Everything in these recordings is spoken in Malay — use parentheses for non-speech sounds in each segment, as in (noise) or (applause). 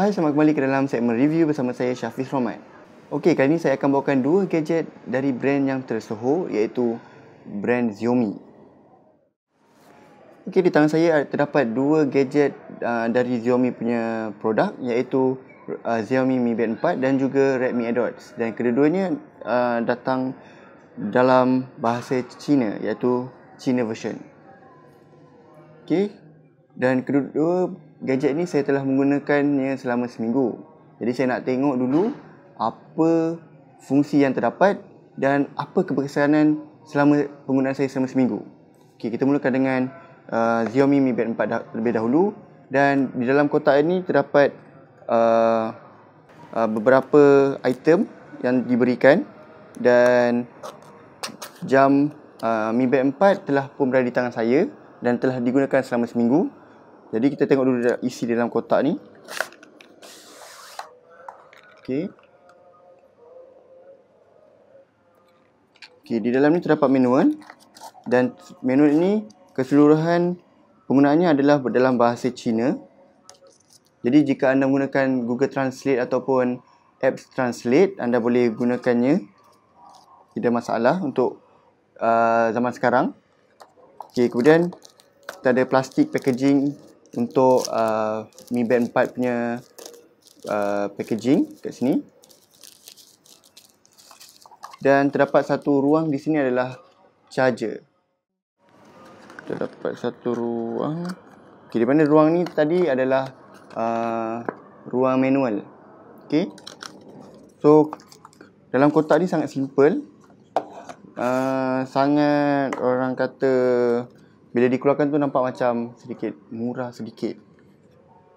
Hai, selamat kembali ke dalam segmen review bersama saya Syafiz Romad. Okey, kali ini saya akan bawakan dua gadget dari brand yang tersohor iaitu brand Xiaomi. Okey, di tangan saya terdapat dua gadget uh, dari Xiaomi punya produk iaitu uh, Xiaomi Mi Band 4 dan juga Redmi AirDots dan kedua-duanya uh, datang dalam bahasa Cina iaitu Cina version. Okey, dan kedua gadget ni saya telah menggunakannya selama seminggu. Jadi saya nak tengok dulu apa fungsi yang terdapat dan apa keberkesanan selama penggunaan saya selama seminggu. Okay, kita mulakan dengan uh, Xiaomi Mi Band 4 dah, terlebih dahulu dan di dalam kotak ini terdapat uh, uh, beberapa item yang diberikan dan jam uh, Mi Band 4 telah pun berada di tangan saya dan telah digunakan selama seminggu. Jadi kita tengok dulu isi dalam kotak ni. Okey. Okey, di dalam ni terdapat manual dan manual ini keseluruhan penggunaannya adalah dalam bahasa Cina. Jadi jika anda menggunakan Google Translate ataupun apps translate anda boleh gunakannya tidak masalah untuk uh, zaman sekarang. Okey, kemudian kita ada plastik packaging untuk uh, Mi Band 4 punya uh, packaging kat sini dan terdapat satu ruang di sini adalah charger terdapat satu ruang ok di mana ruang ni tadi adalah uh, ruang manual ok so dalam kotak ni sangat simple uh, sangat orang kata bila dikeluarkan tu nampak macam sedikit murah sedikit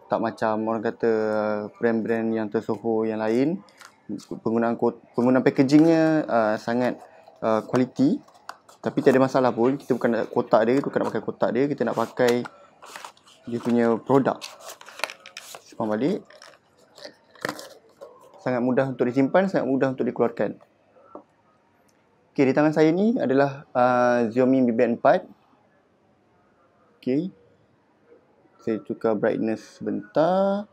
tak macam orang kata brand-brand yang tersoho yang lain penggunaan penggunaan packagingnya uh, sangat uh, kualiti uh, tapi tak ada masalah pun kita bukan nak kotak dia kita bukan nak pakai kotak dia kita nak pakai dia punya produk simpan balik sangat mudah untuk disimpan sangat mudah untuk dikeluarkan Okay, di tangan saya ni adalah uh, Xiaomi Mi Band 4 okey saya tukar brightness sebentar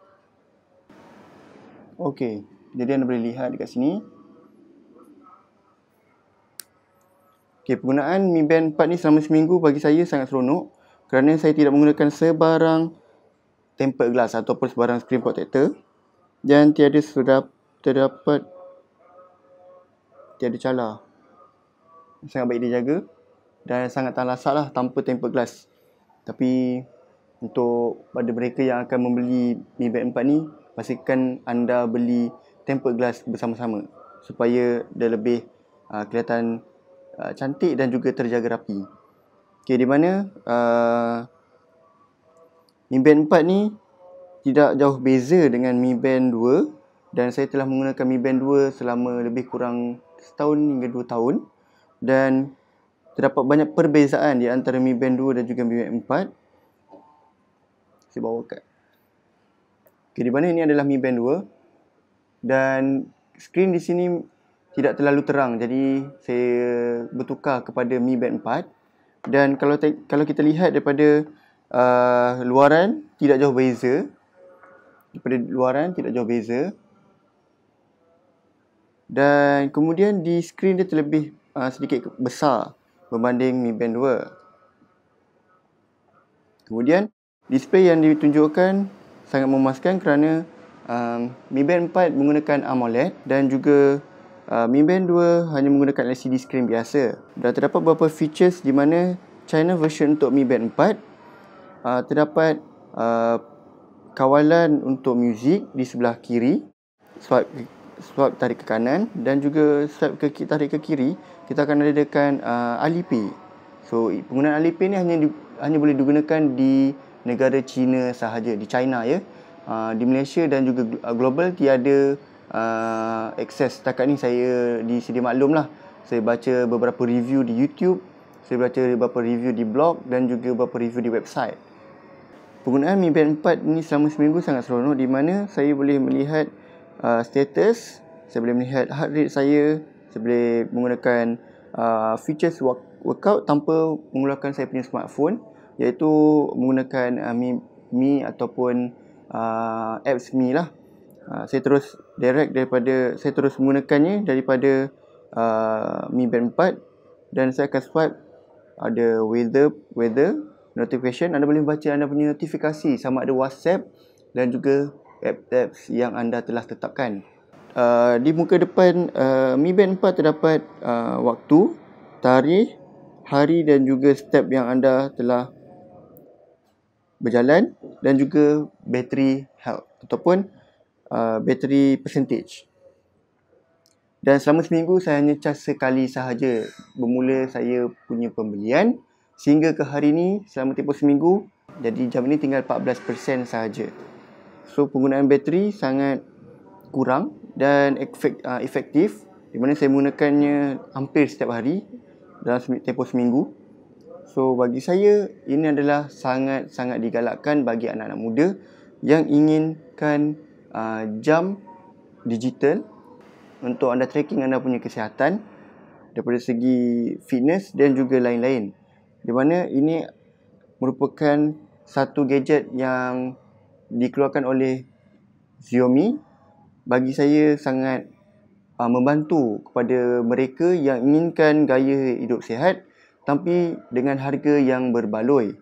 okey jadi anda boleh lihat dekat sini okey penggunaan Mi Band 4 ni selama seminggu bagi saya sangat seronok kerana saya tidak menggunakan sebarang tempered glass ataupun sebarang screen protector dan tiada sudah terdapat tiada calar sangat baik dijaga dan sangat tak lasak tanpa tempered glass tapi untuk pada mereka yang akan membeli Mi Band 4 ni, pastikan anda beli tempered glass bersama-sama supaya dia lebih uh, kelihatan uh, cantik dan juga terjaga rapi. Okey, di mana uh, Mi Band 4 ni tidak jauh beza dengan Mi Band 2 dan saya telah menggunakan Mi Band 2 selama lebih kurang setahun hingga dua tahun dan terdapat banyak perbezaan di antara Mi Band 2 dan juga Mi Band 4 saya bawa kad okay, di mana ini adalah Mi Band 2 dan skrin di sini tidak terlalu terang jadi saya bertukar kepada Mi Band 4 dan kalau kalau kita lihat daripada uh, luaran tidak jauh beza daripada luaran tidak jauh beza dan kemudian di skrin dia terlebih uh, sedikit besar berbanding Mi Band 2. Kemudian, display yang ditunjukkan sangat memuaskan kerana um, Mi Band 4 menggunakan AMOLED dan juga uh, Mi Band 2 hanya menggunakan LCD screen biasa. Dan terdapat beberapa features di mana China version untuk Mi Band 4 uh, terdapat uh, kawalan untuk muzik di sebelah kiri swipe swipe tarik ke kanan dan juga swipe ke kiri tarik ke kiri kita akan adakan uh, Alipay. So penggunaan Alipay ni hanya di, hanya boleh digunakan di negara China sahaja di China ya. Uh, di Malaysia dan juga uh, global tiada uh, akses setakat ni saya di sedia maklum lah saya baca beberapa review di YouTube saya baca beberapa review di blog dan juga beberapa review di website penggunaan Mi Band 4 ni selama seminggu sangat seronok di mana saya boleh melihat uh, status saya boleh melihat heart rate saya saya boleh menggunakan uh, features work- workout tanpa menggunakan saya punya smartphone iaitu menggunakan uh, Mi, Mi ataupun uh, apps Mi lah uh, saya terus direct daripada saya terus menggunakannya daripada uh, Mi Band 4 dan saya akan swipe ada weather weather notification anda boleh baca anda punya notifikasi sama ada WhatsApp dan juga Web apps yang anda telah tetapkan. Uh, di muka depan uh, Mi Band 4 terdapat uh, waktu, tarikh, hari dan juga step yang anda telah berjalan dan juga bateri health ataupun uh, battery percentage. Dan selama seminggu saya hanya cas sekali sahaja bermula saya punya pembelian sehingga ke hari ini selama tempoh seminggu jadi jam ini tinggal 14% sahaja. So penggunaan bateri sangat kurang dan efekt, uh, ah, efektif di mana saya menggunakannya hampir setiap hari dalam tempoh seminggu. So bagi saya ini adalah sangat-sangat digalakkan bagi anak-anak muda yang inginkan uh, jam digital untuk anda tracking anda punya kesihatan daripada segi fitness dan juga lain-lain. Di mana ini merupakan satu gadget yang dikeluarkan oleh Xiaomi bagi saya sangat uh, membantu kepada mereka yang inginkan gaya hidup sihat tapi dengan harga yang berbaloi.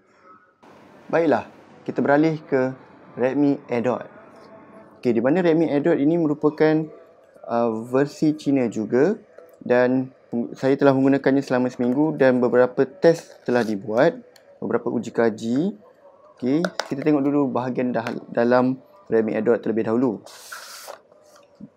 Baiklah, kita beralih ke Redmi Adot. Okey, di mana Redmi Adot ini merupakan uh, versi Cina juga dan saya telah menggunakannya selama seminggu dan beberapa test telah dibuat, beberapa uji kaji Okey, kita tengok dulu bahagian dah, dalam Redmi Adot terlebih dahulu.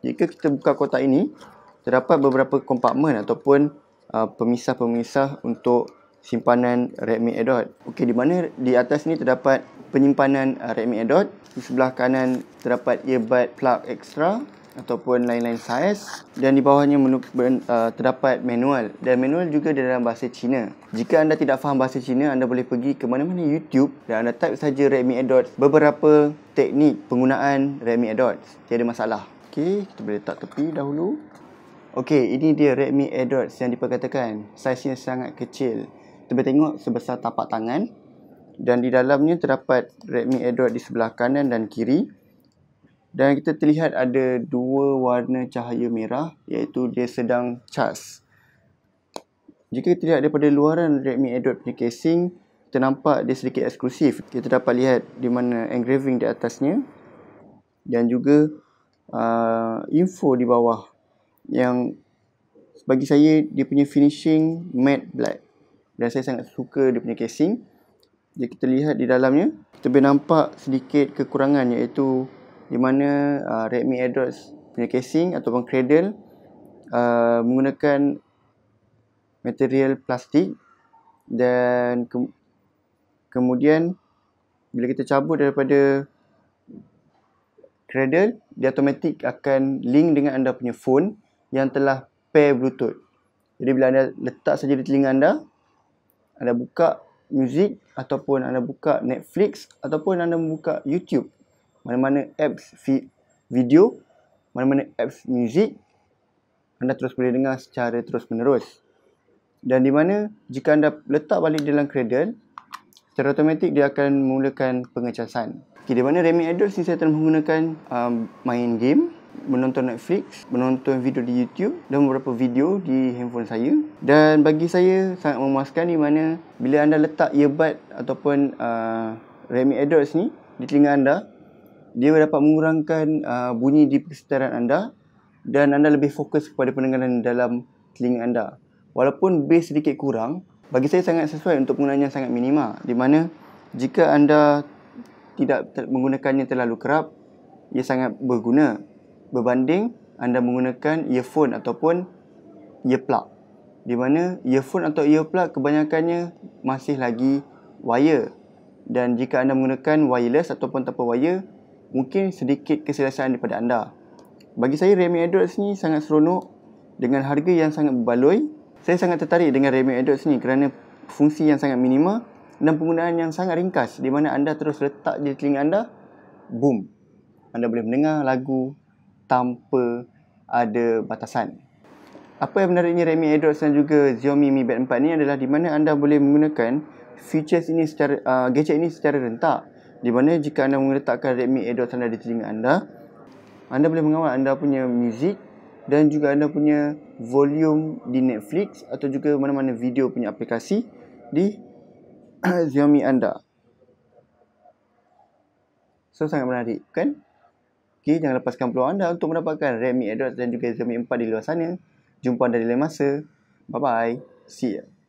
Jika kita buka kotak ini, terdapat beberapa kompartmen ataupun uh, pemisah-pemisah uh, untuk simpanan Redmi Adot. Okey, di mana di atas ni terdapat penyimpanan uh, Redmi Adot. Di sebelah kanan terdapat earbud plug extra ataupun lain-lain saiz dan di bawahnya uh, terdapat manual dan manual juga dalam bahasa Cina. Jika anda tidak faham bahasa Cina, anda boleh pergi ke mana-mana YouTube dan anda type saja Redmi Adots beberapa teknik penggunaan Redmi Adots. Tiada masalah. Okey, kita boleh letak tepi dahulu. Okey, ini dia Redmi Adots yang diperkatakan. Saiznya sangat kecil. Kita boleh tengok sebesar tapak tangan dan di dalamnya terdapat Redmi Adot di sebelah kanan dan kiri dan kita terlihat ada dua warna cahaya merah iaitu dia sedang charge. Jika kita lihat daripada luaran Redmi A dot punya casing, ternampak dia sedikit eksklusif. Kita dapat lihat di mana engraving di atasnya dan juga uh, info di bawah yang bagi saya dia punya finishing matte black dan saya sangat suka dia punya casing. Jika kita lihat di dalamnya, kita boleh nampak sedikit kekurangan iaitu di mana uh, Redmi AirDrops punya casing ataupun cradle uh, menggunakan material plastik dan ke- kemudian bila kita cabut daripada cradle dia automatik akan link dengan anda punya phone yang telah pair bluetooth jadi bila anda letak saja di telinga anda anda buka muzik ataupun anda buka Netflix ataupun anda buka YouTube mana-mana apps video, mana-mana apps muzik anda terus boleh dengar secara terus menerus. Dan di mana jika anda letak balik dalam Cradle, secara automatik dia akan memulakan pengecasan. Okay, di mana Remy Adults ni saya telah menggunakan um, main game, menonton Netflix, menonton video di YouTube dan beberapa video di handphone saya. Dan bagi saya sangat memuaskan di mana bila anda letak earbud ataupun uh, Remy Adults ni di telinga anda, dia dapat mengurangkan uh, bunyi di persekitaran anda dan anda lebih fokus kepada pendengaran dalam telinga anda. Walaupun bass sedikit kurang, bagi saya sangat sesuai untuk penggunaan yang sangat minima di mana jika anda tidak ter- menggunakannya terlalu kerap, ia sangat berguna berbanding anda menggunakan earphone ataupun earplug di mana earphone atau earplug kebanyakannya masih lagi wire dan jika anda menggunakan wireless ataupun tanpa wire mungkin sedikit keselesaan daripada anda. Bagi saya, Remy Edwards ni sangat seronok dengan harga yang sangat berbaloi. Saya sangat tertarik dengan Remy Edwards ni kerana fungsi yang sangat minima dan penggunaan yang sangat ringkas di mana anda terus letak di telinga anda, boom. Anda boleh mendengar lagu tanpa ada batasan. Apa yang menariknya Redmi AirDrops dan juga Xiaomi Mi Band 4 ni adalah di mana anda boleh menggunakan features ini secara uh, gadget ini secara rentak di mana jika anda meletakkan Redmi A dot anda di telinga anda anda boleh mengawal anda punya music dan juga anda punya volume di Netflix atau juga mana-mana video punya aplikasi di (clears throat) Xiaomi anda so sangat menarik kan Okay, jangan lepaskan peluang anda untuk mendapatkan Redmi A dot dan juga Xiaomi 4 di luar sana jumpa anda di lain masa bye bye see ya